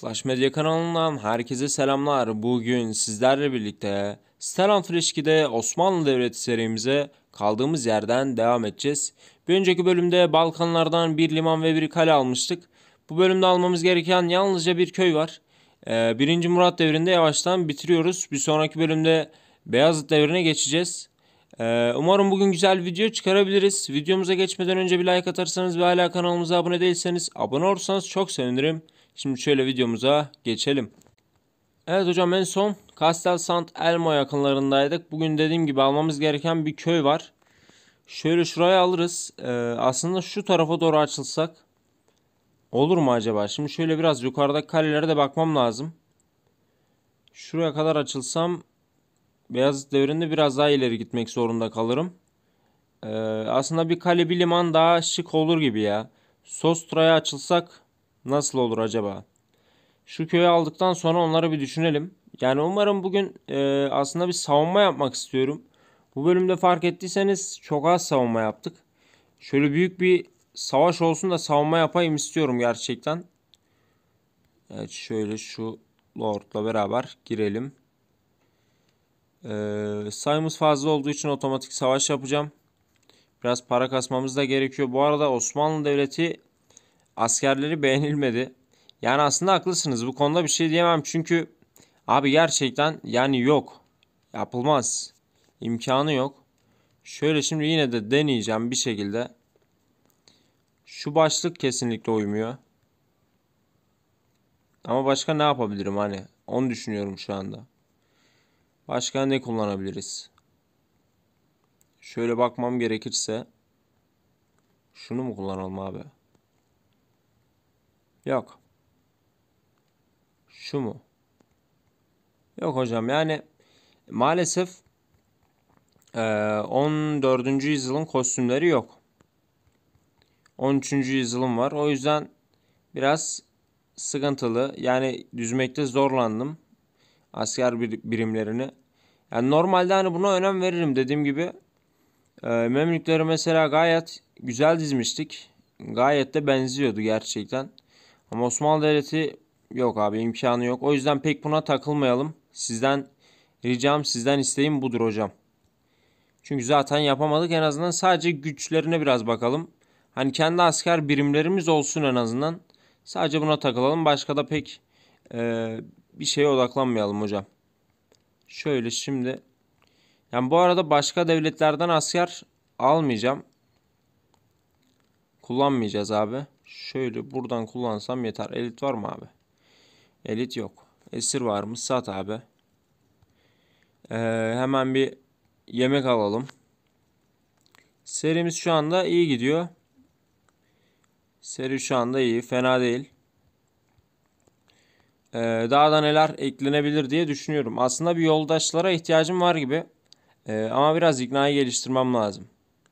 Clash Media kanalından herkese selamlar. Bugün sizlerle birlikte Stellantis ilişkide Osmanlı Devleti serimize kaldığımız yerden devam edeceğiz. Bir önceki bölümde Balkanlardan bir liman ve bir kale almıştık. Bu bölümde almamız gereken yalnızca bir köy var. Ee, 1. Murat devrinde yavaştan bitiriyoruz. Bir sonraki bölümde Beyazıt devrine geçeceğiz. Ee, umarım bugün güzel bir video çıkarabiliriz. Videomuza geçmeden önce bir like atarsanız ve hala kanalımıza abone değilseniz abone olursanız çok sevinirim. Şimdi şöyle videomuza geçelim. Evet hocam en son Castel Sant Elmo yakınlarındaydık. Bugün dediğim gibi almamız gereken bir köy var. Şöyle şuraya alırız. Ee, aslında şu tarafa doğru açılsak olur mu acaba? Şimdi şöyle biraz yukarıdaki kalelere de bakmam lazım. Şuraya kadar açılsam Beyazıt devrinde biraz daha ileri gitmek zorunda kalırım. Ee, aslında bir kale bir liman daha şık olur gibi ya. Sostra'ya açılsak nasıl olur acaba? Şu köyü aldıktan sonra onları bir düşünelim. Yani umarım bugün e, aslında bir savunma yapmak istiyorum. Bu bölümde fark ettiyseniz çok az savunma yaptık. Şöyle büyük bir savaş olsun da savunma yapayım istiyorum gerçekten. Evet şöyle şu Lord'la beraber girelim. Ee, sayımız fazla olduğu için otomatik savaş yapacağım. Biraz para kasmamız da gerekiyor. Bu arada Osmanlı Devleti askerleri beğenilmedi. Yani aslında haklısınız bu konuda bir şey diyemem çünkü abi gerçekten yani yok. Yapılmaz. İmkanı yok. Şöyle şimdi yine de deneyeceğim bir şekilde. Şu başlık kesinlikle uymuyor. Ama başka ne yapabilirim hani? Onu düşünüyorum şu anda. Başka ne kullanabiliriz? Şöyle bakmam gerekirse şunu mu kullanalım abi? Yok. Şu mu? Yok hocam yani maalesef 14. E, yüzyılın kostümleri yok. 13. yüzyılım var. O yüzden biraz sıkıntılı. Yani düzmekte zorlandım. Asker birimlerini. Yani normalde hani buna önem veririm dediğim gibi. E, Memlükleri mesela gayet güzel dizmiştik. Gayet de benziyordu gerçekten. Ama Osmanlı Devleti yok abi imkanı yok. O yüzden pek buna takılmayalım. Sizden ricam sizden isteğim budur hocam. Çünkü zaten yapamadık en azından sadece güçlerine biraz bakalım. Hani kendi asker birimlerimiz olsun en azından. Sadece buna takılalım. Başka da pek e, bir şeye odaklanmayalım hocam. Şöyle şimdi. Yani bu arada başka devletlerden asker almayacağım. Kullanmayacağız abi. Şöyle buradan kullansam yeter. Elit var mı abi? Elit yok. Esir var mı? Sat abi. Ee, hemen bir yemek alalım. Serimiz şu anda iyi gidiyor. Seri şu anda iyi. Fena değil. Ee, daha da neler eklenebilir diye düşünüyorum. Aslında bir yoldaşlara ihtiyacım var gibi. Ee, ama biraz iknayı geliştirmem lazım.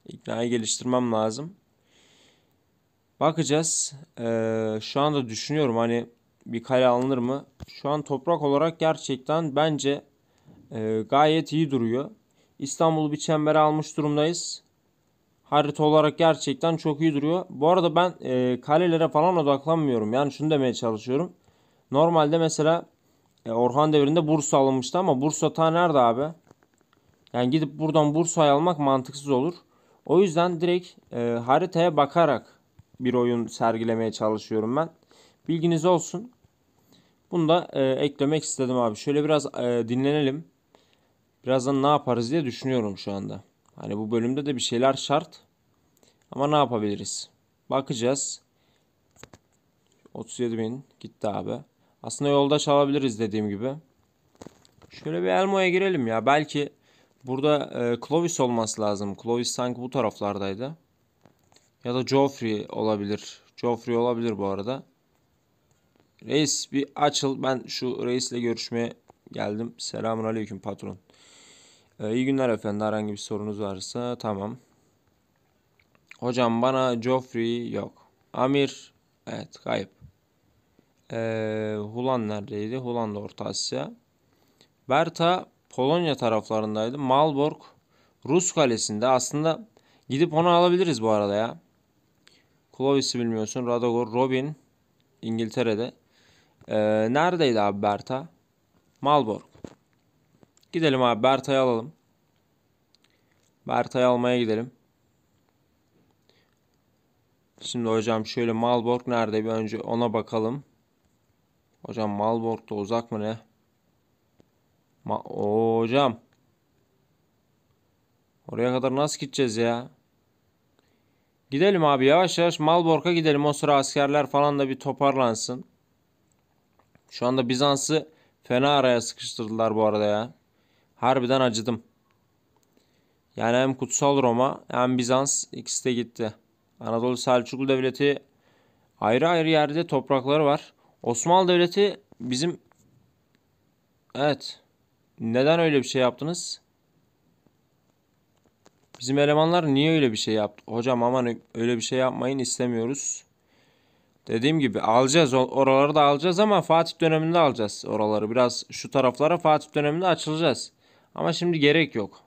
İknayı geliştirmem lazım. Bakacağız. Ee, şu anda düşünüyorum hani bir kale alınır mı? Şu an toprak olarak gerçekten bence e, gayet iyi duruyor. İstanbul'u bir çembere almış durumdayız. Harita olarak gerçekten çok iyi duruyor. Bu arada ben e, kalelere falan odaklanmıyorum. Yani şunu demeye çalışıyorum. Normalde mesela e, Orhan Devri'nde Bursa alınmıştı ama Bursa ta nerede abi? Yani gidip buradan Bursa'yı almak mantıksız olur. O yüzden direkt e, haritaya bakarak bir oyun sergilemeye çalışıyorum ben. Bilginiz olsun. Bunu da e, eklemek istedim abi. Şöyle biraz e, dinlenelim. Birazdan ne yaparız diye düşünüyorum şu anda. Hani bu bölümde de bir şeyler şart. Ama ne yapabiliriz? Bakacağız. 37 bin gitti abi. Aslında yolda çalabiliriz dediğim gibi. Şöyle bir Elmo'ya girelim ya. Belki burada e, Clovis olması lazım. Clovis sanki bu taraflardaydı. Ya da Joffrey olabilir. Joffrey olabilir bu arada. Reis bir açıl. Ben şu reisle görüşmeye geldim. Selamun aleyküm patron. Ee, iyi günler efendim. Herhangi bir sorunuz varsa tamam. Hocam bana Joffrey yok. Amir evet kayıp. Ee, Hulan neredeydi? Hulan da Orta Asya. Berta Polonya taraflarındaydı. Malborg Rus kalesinde. Aslında gidip onu alabiliriz bu arada ya. Clovis'i bilmiyorsun. Radagor, Robin İngiltere'de. Ee, neredeydi abi Berta? Malborg. Gidelim abi Berta'yı alalım. Berta'yı almaya gidelim. Şimdi hocam şöyle Malborg nerede bir önce ona bakalım. Hocam Malborg da uzak mı ne? Ma Oo, hocam. Oraya kadar nasıl gideceğiz ya? Gidelim abi yavaş yavaş Malbork'a gidelim. O sıra askerler falan da bir toparlansın. Şu anda Bizans'ı fena araya sıkıştırdılar bu arada ya. Harbiden acıdım. Yani hem Kutsal Roma hem Bizans ikisi de gitti. Anadolu Selçuklu Devleti ayrı ayrı yerde toprakları var. Osmanlı Devleti bizim... Evet. Neden öyle bir şey yaptınız? Bizim elemanlar niye öyle bir şey yaptı? Hocam aman öyle bir şey yapmayın istemiyoruz. Dediğim gibi alacağız oraları da alacağız ama Fatih döneminde alacağız oraları. Biraz şu taraflara Fatih döneminde açılacağız. Ama şimdi gerek yok.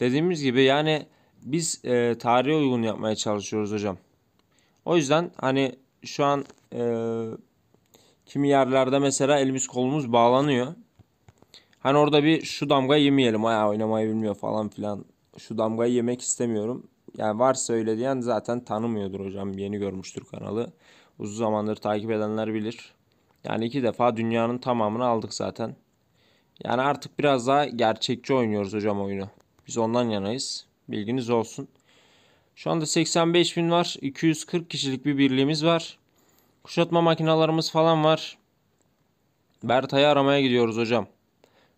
Dediğimiz gibi yani biz e, tarihe uygun yapmaya çalışıyoruz hocam. O yüzden hani şu an e, kimi yerlerde mesela elimiz kolumuz bağlanıyor. Hani orada bir şu damga yemeyelim ayağı oynamayı bilmiyor falan filan şu damgayı yemek istemiyorum. Yani varsa öyle diyen zaten tanımıyordur hocam. Yeni görmüştür kanalı. Uzun zamandır takip edenler bilir. Yani iki defa dünyanın tamamını aldık zaten. Yani artık biraz daha gerçekçi oynuyoruz hocam oyunu. Biz ondan yanayız. Bilginiz olsun. Şu anda 85 bin var. 240 kişilik bir birliğimiz var. Kuşatma makinalarımız falan var. Berta'yı aramaya gidiyoruz hocam.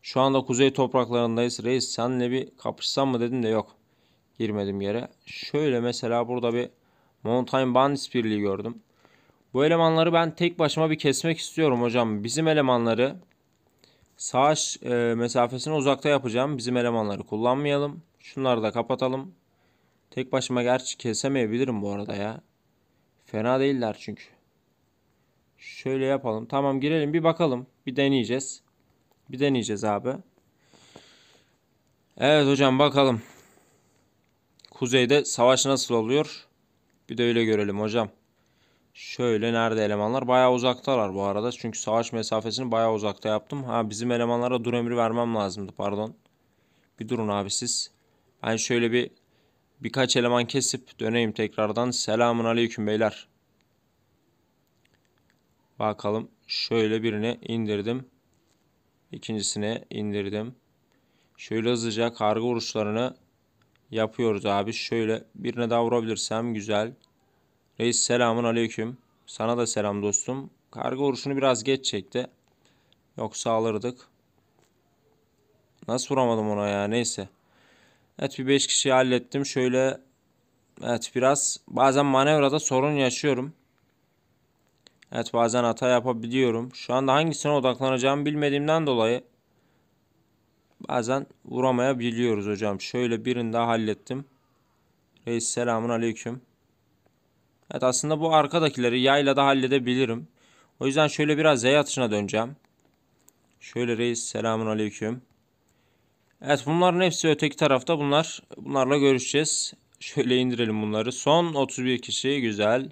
Şu anda kuzey topraklarındayız. Reis senle bir kapışsam mı dedim de yok. Girmedim yere. Şöyle mesela burada bir Mountain Bandits birliği gördüm. Bu elemanları ben tek başıma bir kesmek istiyorum hocam. Bizim elemanları savaş e, mesafesine uzakta yapacağım. Bizim elemanları kullanmayalım. Şunları da kapatalım. Tek başıma gerçi kesemeyebilirim bu arada ya. Fena değiller çünkü. Şöyle yapalım. Tamam girelim bir bakalım. Bir deneyeceğiz. Bir deneyeceğiz abi. Evet hocam bakalım. Kuzeyde savaş nasıl oluyor? Bir de öyle görelim hocam. Şöyle nerede elemanlar? Bayağı uzaktalar bu arada. Çünkü savaş mesafesini bayağı uzakta yaptım. Ha bizim elemanlara dur emri vermem lazımdı pardon. Bir durun abi siz. Ben şöyle bir birkaç eleman kesip döneyim tekrardan. Selamun aleyküm beyler. Bakalım şöyle birini indirdim ikincisine indirdim. Şöyle hızlıca kargo vuruşlarını yapıyoruz abi. Şöyle birine daha vurabilirsem güzel. Reis selamun aleyküm. Sana da selam dostum. Kargo vuruşunu biraz geç çekti. Yoksa alırdık. Nasıl vuramadım ona ya neyse. Evet bir 5 kişiyi hallettim. Şöyle evet biraz bazen manevrada sorun yaşıyorum. Evet bazen hata yapabiliyorum. Şu anda hangisine odaklanacağımı bilmediğimden dolayı bazen vuramayabiliyoruz hocam. Şöyle birini daha hallettim. Reis selamun aleyküm. Evet aslında bu arkadakileri yayla da halledebilirim. O yüzden şöyle biraz Z atışına döneceğim. Şöyle reis selamun aleyküm. Evet bunların hepsi öteki tarafta bunlar. Bunlarla görüşeceğiz. Şöyle indirelim bunları. Son 31 kişi güzel.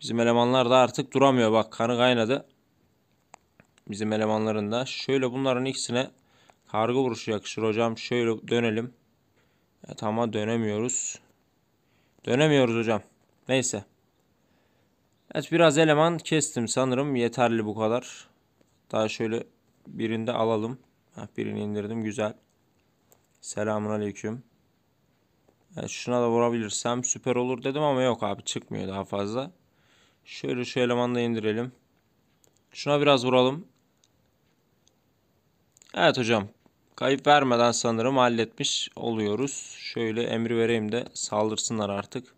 Bizim elemanlar da artık duramıyor. Bak kanı kaynadı. Bizim elemanların da. Şöyle bunların ikisine kargo vuruşu yakışır hocam. Şöyle dönelim. Evet ama dönemiyoruz. Dönemiyoruz hocam. Neyse. Evet biraz eleman kestim sanırım. Yeterli bu kadar. Daha şöyle birinde alalım. Heh, birini indirdim. Güzel. Selamun aleyküm. Yani şuna da vurabilirsem süper olur dedim ama yok abi çıkmıyor daha fazla. Şöyle şu elemanı da indirelim. Şuna biraz vuralım. Evet hocam. Kayıp vermeden sanırım halletmiş oluyoruz. Şöyle emri vereyim de saldırsınlar artık.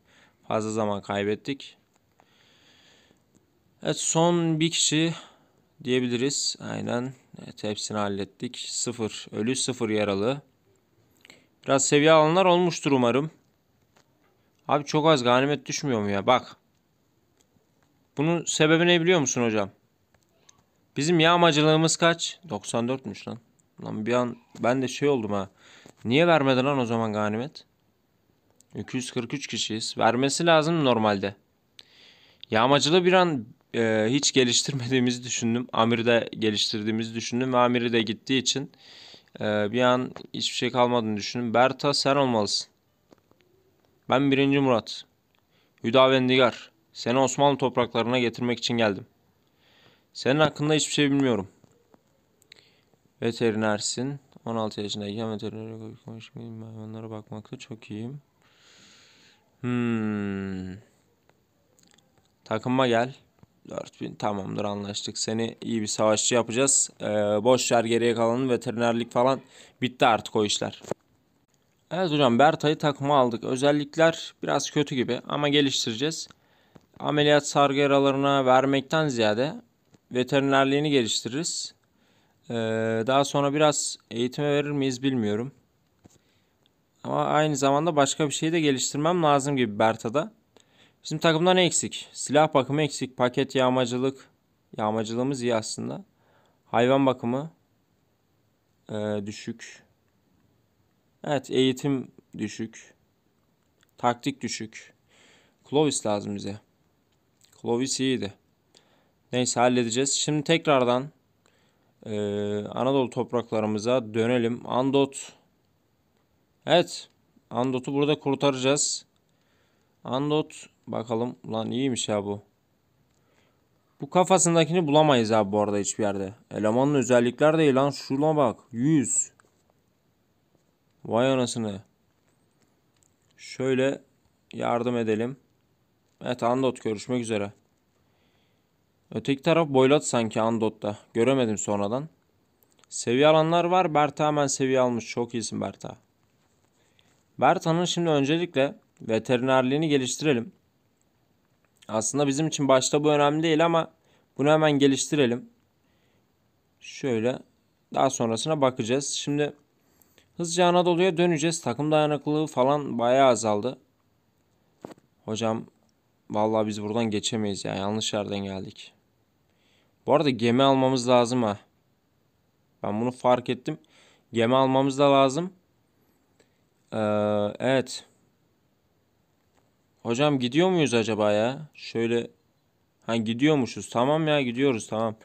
Fazla zaman kaybettik. Evet son bir kişi diyebiliriz. Aynen. Evet hepsini hallettik. Sıfır ölü sıfır yaralı. Biraz seviye alanlar olmuştur umarım. Abi çok az ganimet düşmüyor mu ya? Bak. Bunun sebebi ne biliyor musun hocam? Bizim yağmacılığımız kaç? 94'müş lan. Lan bir an ben de şey oldum ha. Niye vermedi lan o zaman ganimet? 243 kişiyiz. Vermesi lazım normalde. Yağmacılığı bir an e, hiç geliştirmediğimizi düşündüm. Amir'i de geliştirdiğimizi düşündüm. Ve Amir'i de gittiği için e, bir an hiçbir şey kalmadığını düşündüm. Berta sen olmalısın. Ben birinci Murat. Hüda Vendigar. Seni Osmanlı topraklarına getirmek için geldim. Senin hakkında hiçbir şey bilmiyorum. Veterinersin. 16 yaşındayken veterinere konuşmayayım. Onlara bakmakta çok iyiyim. Hmm. Takıma gel. 4000 tamamdır anlaştık. Seni iyi bir savaşçı yapacağız. Ee, boş yer geriye kalanın veterinerlik falan bitti artık o işler. Evet hocam Berta'yı takıma aldık. Özellikler biraz kötü gibi ama geliştireceğiz ameliyat sargı yaralarına vermekten ziyade veterinerliğini geliştiririz. Ee, daha sonra biraz eğitime verir miyiz bilmiyorum. Ama aynı zamanda başka bir şey de geliştirmem lazım gibi Berta'da. Bizim takımda ne eksik? Silah bakımı eksik, paket yağmacılık. Yağmacılığımız iyi aslında. Hayvan bakımı e, düşük. Evet eğitim düşük. Taktik düşük. Clovis lazım bize. Clovis iyiydi. Neyse halledeceğiz. Şimdi tekrardan e, Anadolu topraklarımıza dönelim. Andot. Evet. Andot'u burada kurtaracağız. Andot bakalım. Ulan iyiymiş ya bu. Bu kafasındakini bulamayız abi bu arada hiçbir yerde. Elemanın özellikler değil lan. Şuna bak. 100. Vay anasını. Şöyle yardım edelim. Evet Andot görüşmek üzere. Öteki taraf boylat sanki Andot'ta. Göremedim sonradan. Seviye alanlar var. Berta hemen seviye almış. Çok iyisin Berta. Berta'nın şimdi öncelikle veterinerliğini geliştirelim. Aslında bizim için başta bu önemli değil ama bunu hemen geliştirelim. Şöyle daha sonrasına bakacağız. Şimdi hızlıca Anadolu'ya döneceğiz. Takım dayanıklılığı falan bayağı azaldı. Hocam Vallahi biz buradan geçemeyiz ya. Yanlış yerden geldik. Bu arada gemi almamız lazım ha. Ben bunu fark ettim. Gemi almamız da lazım. Ee, evet. Hocam gidiyor muyuz acaba ya? Şöyle ha gidiyormuşuz. Tamam ya gidiyoruz tamam.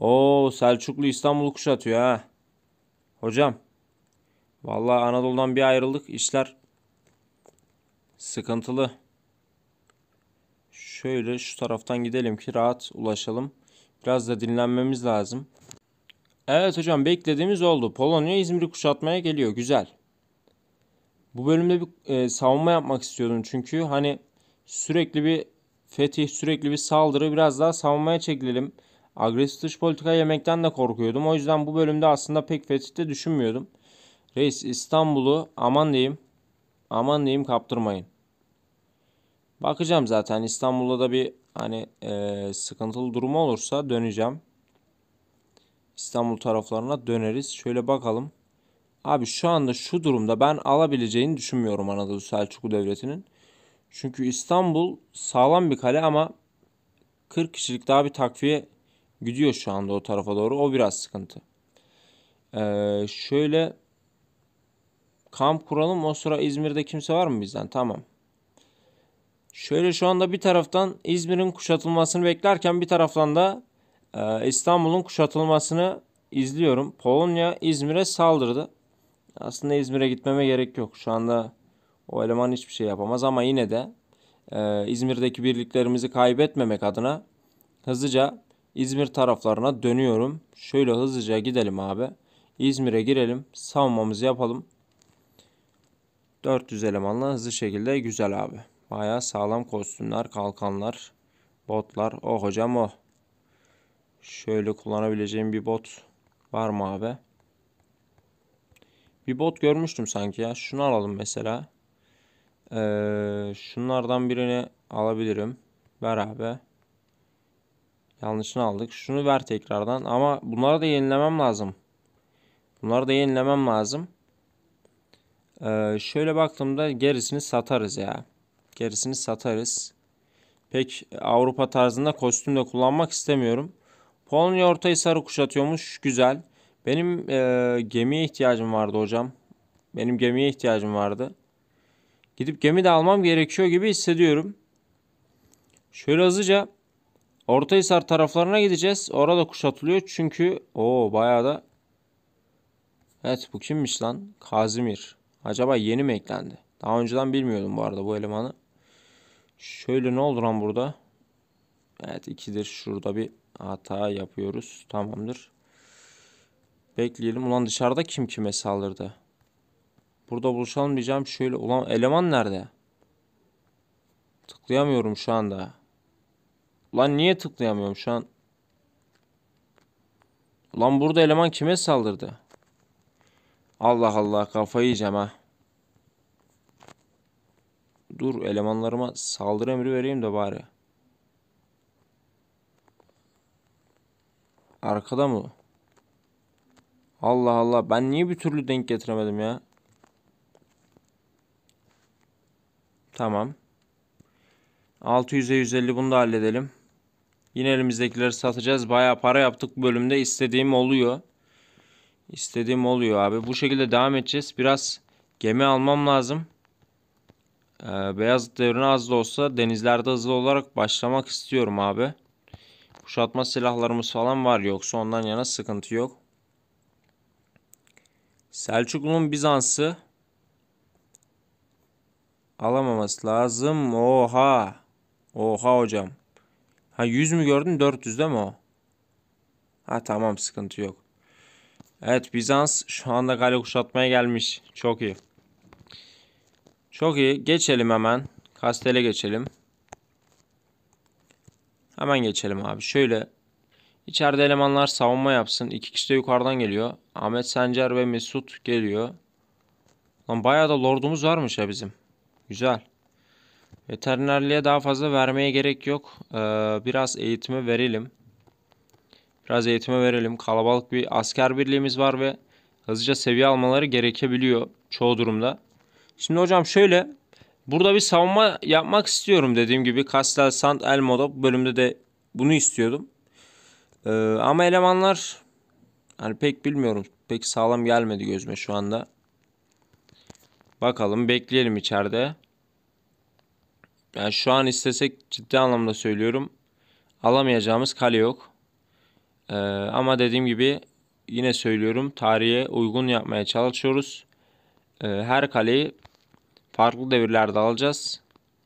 O Selçuklu İstanbul'u kuşatıyor ha. Hocam. Vallahi Anadolu'dan bir ayrıldık. İşler sıkıntılı. Şöyle şu taraftan gidelim ki rahat ulaşalım. Biraz da dinlenmemiz lazım. Evet hocam beklediğimiz oldu. Polonya İzmir'i kuşatmaya geliyor. Güzel. Bu bölümde bir e, savunma yapmak istiyordum çünkü hani sürekli bir fetih, sürekli bir saldırı biraz daha savunmaya çekilelim. Agresif dış politika yemekten de korkuyordum. O yüzden bu bölümde aslında pek fetihte düşünmüyordum. Reis İstanbul'u aman diyeyim, aman diyeyim kaptırmayın. Bakacağım zaten İstanbul'da da bir hani e, sıkıntılı durum olursa döneceğim. İstanbul taraflarına döneriz. Şöyle bakalım. Abi şu anda şu durumda ben alabileceğini düşünmüyorum Anadolu Selçuklu Devleti'nin. Çünkü İstanbul sağlam bir kale ama 40 kişilik daha bir takviye gidiyor şu anda o tarafa doğru. O biraz sıkıntı. Ee, şöyle kamp kuralım. O sıra İzmir'de kimse var mı bizden? Tamam. Şöyle şu anda bir taraftan İzmir'in kuşatılmasını beklerken bir taraftan da e, İstanbul'un kuşatılmasını izliyorum. Polonya İzmir'e saldırdı. Aslında İzmir'e gitmeme gerek yok. Şu anda o eleman hiçbir şey yapamaz ama yine de e, İzmir'deki birliklerimizi kaybetmemek adına hızlıca İzmir taraflarına dönüyorum. Şöyle hızlıca gidelim abi. İzmir'e girelim. Savunmamızı yapalım. 400 elemanla hızlı şekilde güzel abi. Baya sağlam kostümler, kalkanlar, botlar. O oh hocam o. Oh. Şöyle kullanabileceğim bir bot var mı abi? Bir bot görmüştüm sanki ya. Şunu alalım mesela. Ee, şunlardan birini alabilirim. Ver abi. Yanlışını aldık. Şunu ver tekrardan. Ama bunları da yenilemem lazım. Bunları da yenilemem lazım. Ee, şöyle baktığımda gerisini satarız ya. Gerisini satarız. Pek Avrupa tarzında kostüm de kullanmak istemiyorum. Polonya ortayı sarı kuşatıyormuş. Güzel. Benim e, gemiye ihtiyacım vardı hocam. Benim gemiye ihtiyacım vardı. Gidip gemi de almam gerekiyor gibi hissediyorum. Şöyle hızlıca Ortahisar taraflarına gideceğiz. Orada kuşatılıyor çünkü o bayağı da Evet bu kimmiş lan? Kazimir. Acaba yeni mi eklendi? Daha önceden bilmiyordum bu arada bu elemanı. Şöyle ne olur lan burada? Evet 2'dir. Şurada bir hata yapıyoruz. Tamamdır. Bekleyelim. Ulan dışarıda kim kime saldırdı? Burada buluşalım diyeceğim. Şöyle ulan eleman nerede? Tıklayamıyorum şu anda. Ulan niye tıklayamıyorum şu an? Ulan burada eleman kime saldırdı? Allah Allah kafayı yiyeceğim ha. Dur elemanlarıma saldırı emri vereyim de bari. Arkada mı? Allah Allah ben niye bir türlü denk getiremedim ya? Tamam. 600'e 150 bunu da halledelim. Yine elimizdekileri satacağız. Baya para yaptık bölümde. İstediğim oluyor. İstediğim oluyor abi. Bu şekilde devam edeceğiz. Biraz gemi almam lazım. Ee, beyaz devrine az da olsa denizlerde hızlı olarak başlamak istiyorum abi. Kuşatma silahlarımız falan var yoksa ondan yana sıkıntı yok. Selçuklu'nun Bizans'ı alamaması lazım. Oha. Oha hocam. Ha 100 mü gördün 400 de mi o? Ha tamam sıkıntı yok. Evet Bizans şu anda kale kuşatmaya gelmiş. Çok iyi. Çok iyi. Geçelim hemen. Kastele geçelim. Hemen geçelim abi. Şöyle İçeride elemanlar savunma yapsın. İki kişi de yukarıdan geliyor. Ahmet Sencer ve Mesut geliyor. Lan bayağı da lordumuz varmış ya bizim. Güzel. Veterinerliğe daha fazla vermeye gerek yok. Ee, biraz eğitime verelim. Biraz eğitime verelim. Kalabalık bir asker birliğimiz var ve hızlıca seviye almaları gerekebiliyor çoğu durumda. Şimdi hocam şöyle. Burada bir savunma yapmak istiyorum dediğim gibi. Castel Sant Elmo'da bu bölümde de bunu istiyordum. Ee, ama elemanlar hani pek bilmiyorum. Pek sağlam gelmedi gözüme şu anda. Bakalım bekleyelim içeride. Yani şu an istesek ciddi anlamda söylüyorum. Alamayacağımız kale yok. Ee, ama dediğim gibi yine söylüyorum tarihe uygun yapmaya çalışıyoruz. Ee, her kaleyi farklı devirlerde alacağız.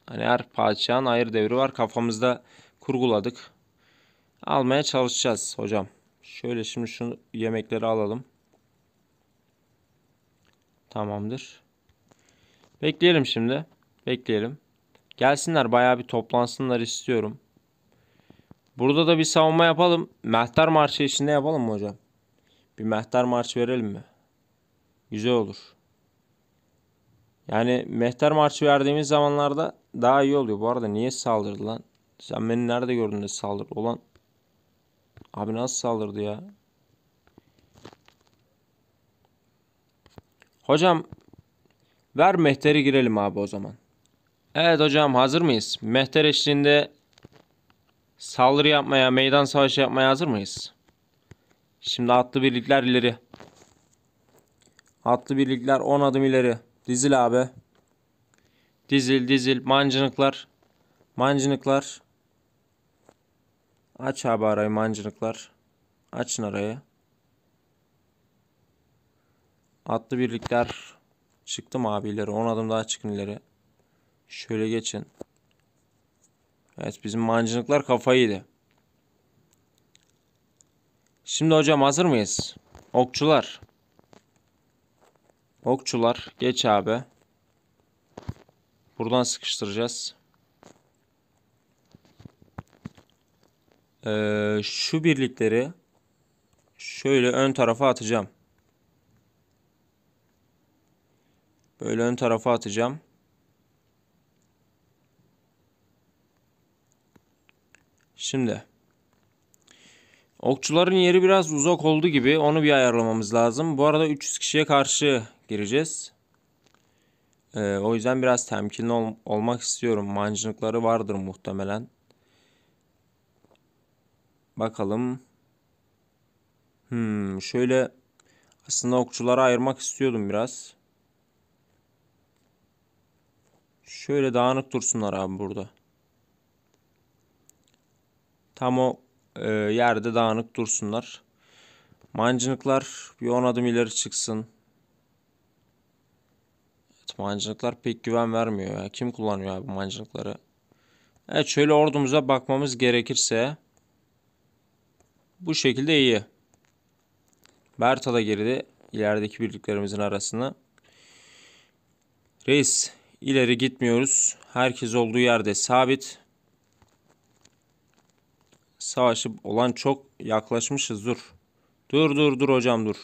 Hani her padişahın ayrı devri var. Kafamızda kurguladık. Almaya çalışacağız hocam. Şöyle şimdi şu yemekleri alalım. Tamamdır. Bekleyelim şimdi. Bekleyelim. Gelsinler bayağı bir toplansınlar istiyorum. Burada da bir savunma yapalım. Mehter marşı işinde yapalım mı hocam? Bir mehter marşı verelim mi? Güzel olur. Yani mehter marşı verdiğimiz zamanlarda daha iyi oluyor. Bu arada niye saldırdı lan? Sen beni nerede gördün de saldırdı? Olan abi nasıl saldırdı ya? Hocam ver mehteri girelim abi o zaman. Evet hocam hazır mıyız? Mehter eşliğinde saldırı yapmaya, meydan savaşı yapmaya hazır mıyız? Şimdi atlı birlikler ileri. Atlı birlikler 10 adım ileri. Dizil abi. Dizil dizil mancınıklar. Mancınıklar. Aç abi arayı mancınıklar. Açın arayı. Atlı birlikler. Çıktım abi ileri. 10 adım daha çıkın ileri. Şöyle geçin. Evet bizim mancınıklar kafayı Şimdi hocam hazır mıyız? Okçular. Okçular geç abi. Buradan sıkıştıracağız. Ee, şu birlikleri şöyle ön tarafa atacağım. Böyle ön tarafa atacağım. Şimdi okçuların yeri biraz uzak oldu gibi onu bir ayarlamamız lazım. Bu arada 300 kişiye karşı gireceğiz. Ee, o yüzden biraz temkinli ol olmak istiyorum. Mancınıkları vardır muhtemelen. Bakalım. Hmm, şöyle aslında okçulara ayırmak istiyordum biraz. Şöyle dağınık dursunlar abi burada. Tam o e, yerde dağınık dursunlar. Mancınıklar bir 10 adım ileri çıksın. Mancınıklar pek güven vermiyor ya. Kim kullanıyor abi mancınıkları? Evet şöyle ordumuza bakmamız gerekirse. Bu şekilde iyi. Berta da girdi. ilerideki birliklerimizin arasına. Reis ileri gitmiyoruz. Herkes olduğu yerde sabit. Savaşı olan çok yaklaşmışız. Dur. Dur dur dur hocam dur.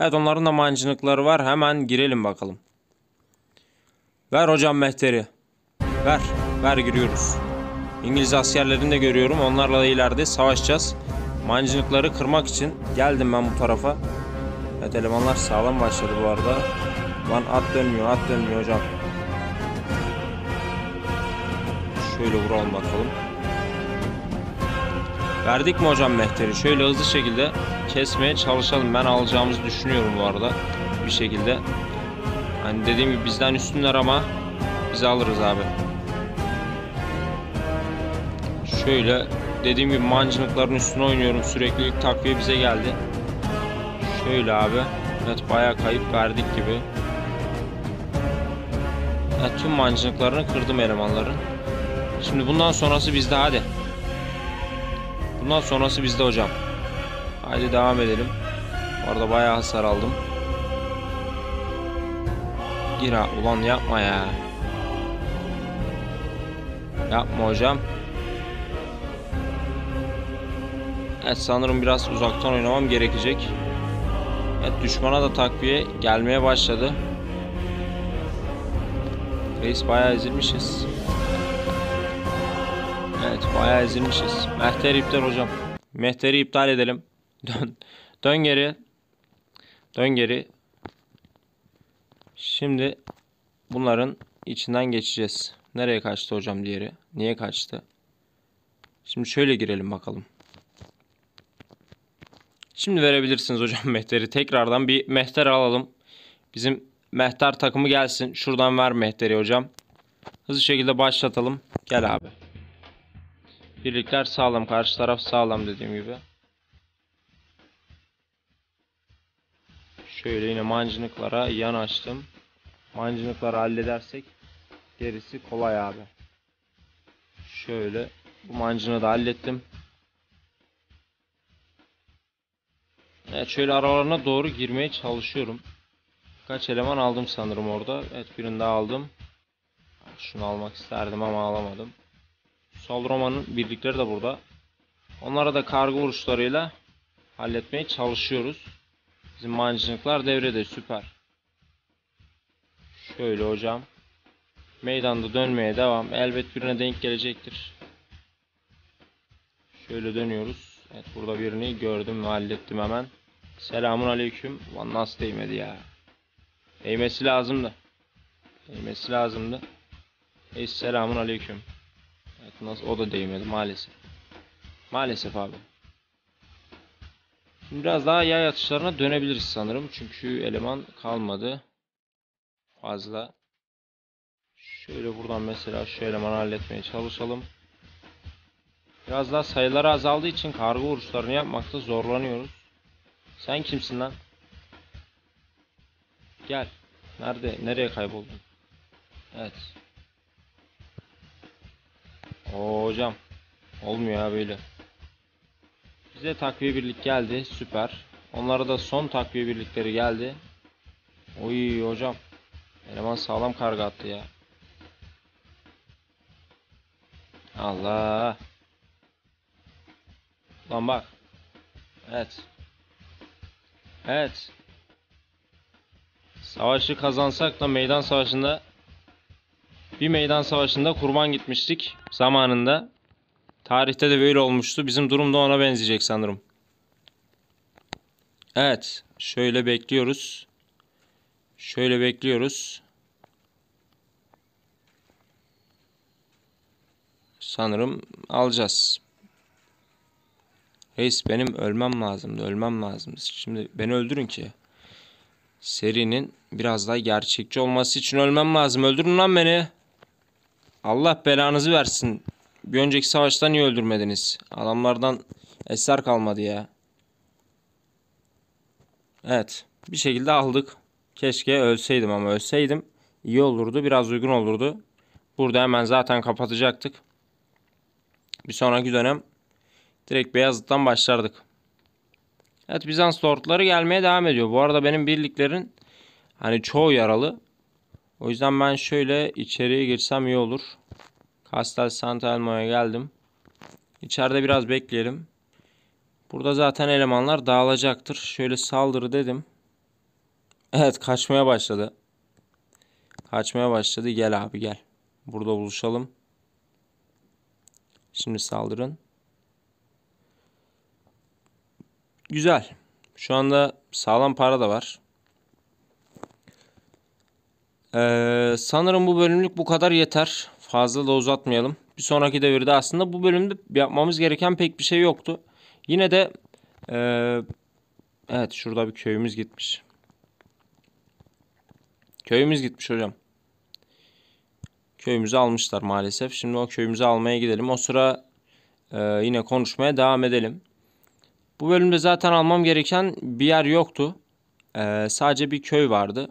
Evet onların da mancınıkları var. Hemen girelim bakalım. Ver hocam mehteri. Ver. Ver giriyoruz. İngiliz askerlerini de görüyorum. Onlarla da ileride savaşacağız. Mancınıkları kırmak için geldim ben bu tarafa. Evet elemanlar sağlam başladı bu arada. Lan at dönmüyor at dönmüyor hocam. Şöyle vuralım bakalım. Verdik mi hocam mehteri? Şöyle hızlı şekilde kesmeye çalışalım. Ben alacağımızı düşünüyorum bu arada. Bir şekilde. Hani dediğim gibi bizden üstünler ama biz alırız abi. Şöyle dediğim gibi mancınıkların üstüne oynuyorum. Sürekli ilk takviye bize geldi. Şöyle abi. Evet bayağı kayıp verdik gibi. Evet tüm mancınıklarını kırdım elemanların. Şimdi bundan sonrası bizde hadi. Bundan sonrası bizde hocam. Haydi devam edelim. Orada bayağı hasar aldım. Gir ha. Ulan yapma ya. Yapma hocam. Evet sanırım biraz uzaktan oynamam gerekecek. Evet düşmana da takviye gelmeye başladı. Reis bayağı ezilmişiz. Evet bayağı ezilmişiz. Mehter iptal hocam. Mehteri iptal edelim. Dön. Dön geri. Dön geri. Şimdi bunların içinden geçeceğiz. Nereye kaçtı hocam diğeri? Niye kaçtı? Şimdi şöyle girelim bakalım. Şimdi verebilirsiniz hocam mehteri. Tekrardan bir mehter alalım. Bizim mehter takımı gelsin. Şuradan ver mehteri hocam. Hızlı şekilde başlatalım. Gel abi. Birlikler sağlam. Karşı taraf sağlam dediğim gibi. Şöyle yine mancınıklara yan açtım. Mancınıkları halledersek gerisi kolay abi. Şöyle bu mancını da hallettim. Evet şöyle aralarına doğru girmeye çalışıyorum. Kaç eleman aldım sanırım orada. Evet birini daha aldım. Şunu almak isterdim ama alamadım. Saldroman'ın birlikleri de burada. Onlara da kargo vuruşlarıyla halletmeye çalışıyoruz. Bizim mancınıklar devrede süper. Şöyle hocam. Meydanda dönmeye devam. Elbet birine denk gelecektir. Şöyle dönüyoruz. Evet burada birini gördüm ve hallettim hemen. Selamun aleyküm. Lan nasıl değmedi ya. Değmesi lazımdı. Değmesi lazımdı. Hey selamun aleyküm. Evet nasıl o da değmedi maalesef. Maalesef abi. Şimdi biraz daha yay atışlarına dönebiliriz sanırım. Çünkü eleman kalmadı. Fazla. Şöyle buradan mesela şu elemanı halletmeye çalışalım. Biraz daha sayıları azaldığı için kargo vuruşlarını yapmakta zorlanıyoruz. Sen kimsin lan? Gel. Nerede? Nereye kayboldun? Evet. Oo hocam. Olmuyor ya böyle. Bize takviye birlik geldi. Süper. Onlara da son takviye birlikleri geldi. Oy hocam. Eleman sağlam karga attı ya. Allah. Lan bak. Evet. Evet. Savaşı kazansak da meydan savaşında bir meydan savaşında kurban gitmiştik zamanında. Tarihte de böyle olmuştu. Bizim durum da ona benzeyecek sanırım. Evet. Şöyle bekliyoruz. Şöyle bekliyoruz. Sanırım alacağız. Reis benim ölmem lazımdı. Ölmem lazımdı. Şimdi beni öldürün ki. Serinin biraz daha gerçekçi olması için ölmem lazım. Öldürün lan beni. Allah belanızı versin. Bir önceki savaşta niye öldürmediniz? Adamlardan eser kalmadı ya. Evet. Bir şekilde aldık. Keşke ölseydim ama ölseydim iyi olurdu. Biraz uygun olurdu. Burada hemen zaten kapatacaktık. Bir sonraki dönem direkt Beyazıt'tan başlardık. Evet Bizans lordları gelmeye devam ediyor. Bu arada benim birliklerin hani çoğu yaralı. O yüzden ben şöyle içeriye girsem iyi olur. Castel Sant'Elmo'ya geldim. İçeride biraz bekleyelim. Burada zaten elemanlar dağılacaktır. Şöyle saldırı dedim. Evet kaçmaya başladı. Kaçmaya başladı. Gel abi gel. Burada buluşalım. Şimdi saldırın. Güzel. Şu anda sağlam para da var. Ee, sanırım bu bölümlük bu kadar yeter. Fazla da uzatmayalım. Bir sonraki devirde aslında bu bölümde yapmamız gereken pek bir şey yoktu. Yine de e, evet şurada bir köyümüz gitmiş. Köyümüz gitmiş hocam. Köyümüzü almışlar maalesef. Şimdi o köyümüzü almaya gidelim. O sıra e, yine konuşmaya devam edelim. Bu bölümde zaten almam gereken bir yer yoktu. E, sadece bir köy vardı.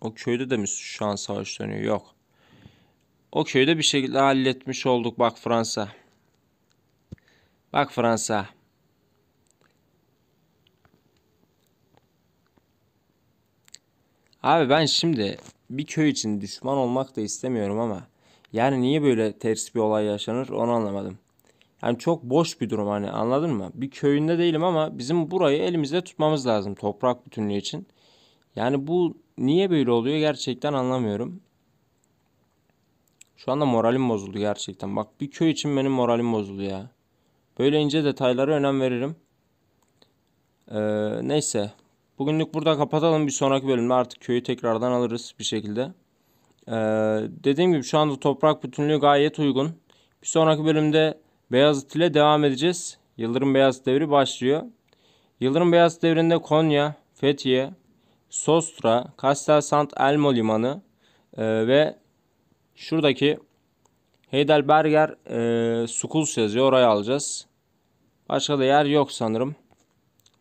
O köyde de mi şu an savaş dönüyor? Yok. O köyde bir şekilde halletmiş olduk bak Fransa. Bak Fransa. Abi ben şimdi bir köy için düşman olmak da istemiyorum ama yani niye böyle ters bir olay yaşanır onu anlamadım. Yani çok boş bir durum hani anladın mı? Bir köyünde değilim ama bizim burayı elimizde tutmamız lazım toprak bütünlüğü için. Yani bu Niye böyle oluyor gerçekten anlamıyorum. Şu anda moralim bozuldu gerçekten. Bak bir köy için benim moralim bozuldu ya. Böyle ince detaylara önem veririm. Ee, neyse. Bugünlük burada kapatalım. Bir sonraki bölümde artık köyü tekrardan alırız bir şekilde. Ee, dediğim gibi şu anda toprak bütünlüğü gayet uygun. Bir sonraki bölümde Beyazıt ile devam edeceğiz. Yıldırım Beyazıt devri başlıyor. Yıldırım Beyazıt devrinde Konya, Fethiye, Sostra, Castel Sant Elmo Limanı e, ve şuradaki Heidelberger e, Schools yazıyor. Orayı alacağız. Başka da yer yok sanırım.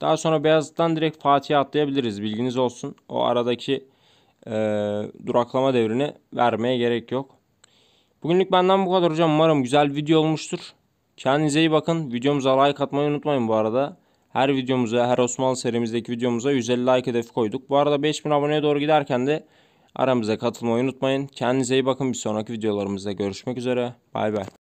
Daha sonra Beyazıt'tan direkt Fatih'e atlayabiliriz. Bilginiz olsun. O aradaki e, duraklama devrini vermeye gerek yok. Bugünlük benden bu kadar hocam. Umarım güzel video olmuştur. Kendinize iyi bakın. Videomuza like atmayı unutmayın bu arada. Her videomuza, her Osmanlı serimizdeki videomuza 150 like hedefi koyduk. Bu arada 5000 aboneye doğru giderken de aramıza katılmayı unutmayın. Kendinize iyi bakın. Bir sonraki videolarımızda görüşmek üzere. Bay bay.